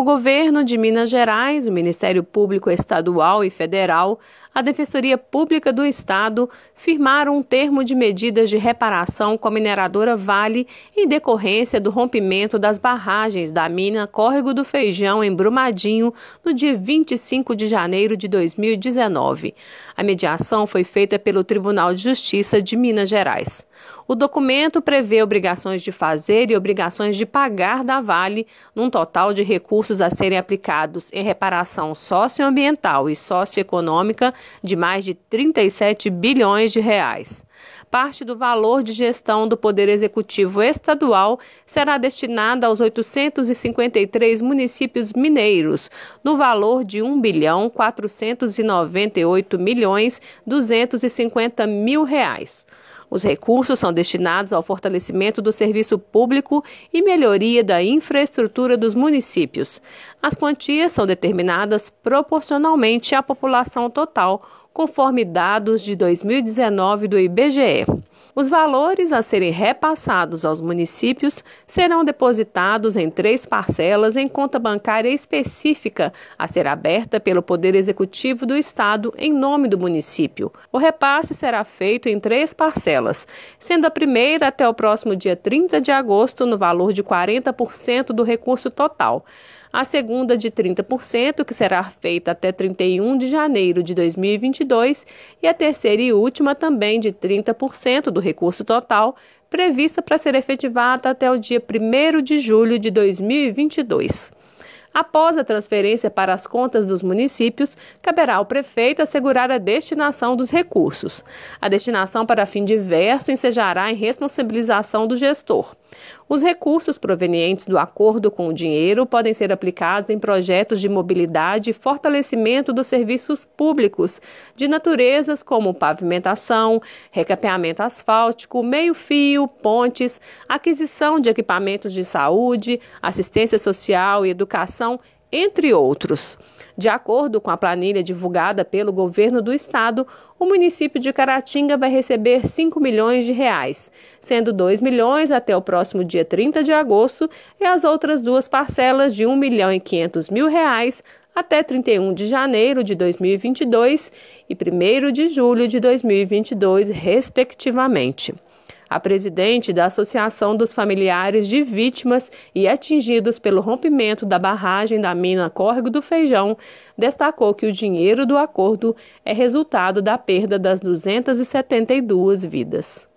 o governo de Minas Gerais, o Ministério Público Estadual e Federal, a Defensoria Pública do Estado firmaram um termo de medidas de reparação com a mineradora Vale em decorrência do rompimento das barragens da mina Córrego do Feijão em Brumadinho no dia 25 de janeiro de 2019. A mediação foi feita pelo Tribunal de Justiça de Minas Gerais. O documento prevê obrigações de fazer e obrigações de pagar da Vale, num total de recursos recursos a serem aplicados em reparação socioambiental e socioeconômica de mais de 37 bilhões de reais. Parte do valor de gestão do Poder Executivo Estadual será destinada aos 853 municípios mineiros, no valor de 1 bilhão 498 milhões 250 mil reais. Os recursos são destinados ao fortalecimento do serviço público e melhoria da infraestrutura dos municípios. As quantias são determinadas proporcionalmente à população total, conforme dados de 2019 do IBGE. Os valores a serem repassados aos municípios serão depositados em três parcelas em conta bancária específica a ser aberta pelo Poder Executivo do Estado em nome do município. O repasse será feito em três parcelas, sendo a primeira até o próximo dia 30 de agosto no valor de 40% do recurso total a segunda de 30%, que será feita até 31 de janeiro de 2022, e a terceira e última também de 30% do recurso total, prevista para ser efetivada até o dia 1 de julho de 2022. Após a transferência para as contas dos municípios, caberá ao prefeito assegurar a destinação dos recursos. A destinação para fim diverso ensejará em responsabilização do gestor. Os recursos provenientes do acordo com o dinheiro podem ser aplicados em projetos de mobilidade e fortalecimento dos serviços públicos de naturezas como pavimentação, recapeamento asfáltico, meio-fio, pontes, aquisição de equipamentos de saúde, assistência social e educação entre outros. De acordo com a planilha divulgada pelo governo do estado, o município de Caratinga vai receber 5 milhões de reais, sendo 2 milhões até o próximo dia 30 de agosto e as outras duas parcelas de 1 milhão e 500 mil reais até 31 de janeiro de 2022 e 1 de julho de 2022, respectivamente a presidente da Associação dos Familiares de Vítimas e Atingidos pelo Rompimento da Barragem da Mina Córrego do Feijão, destacou que o dinheiro do acordo é resultado da perda das 272 vidas.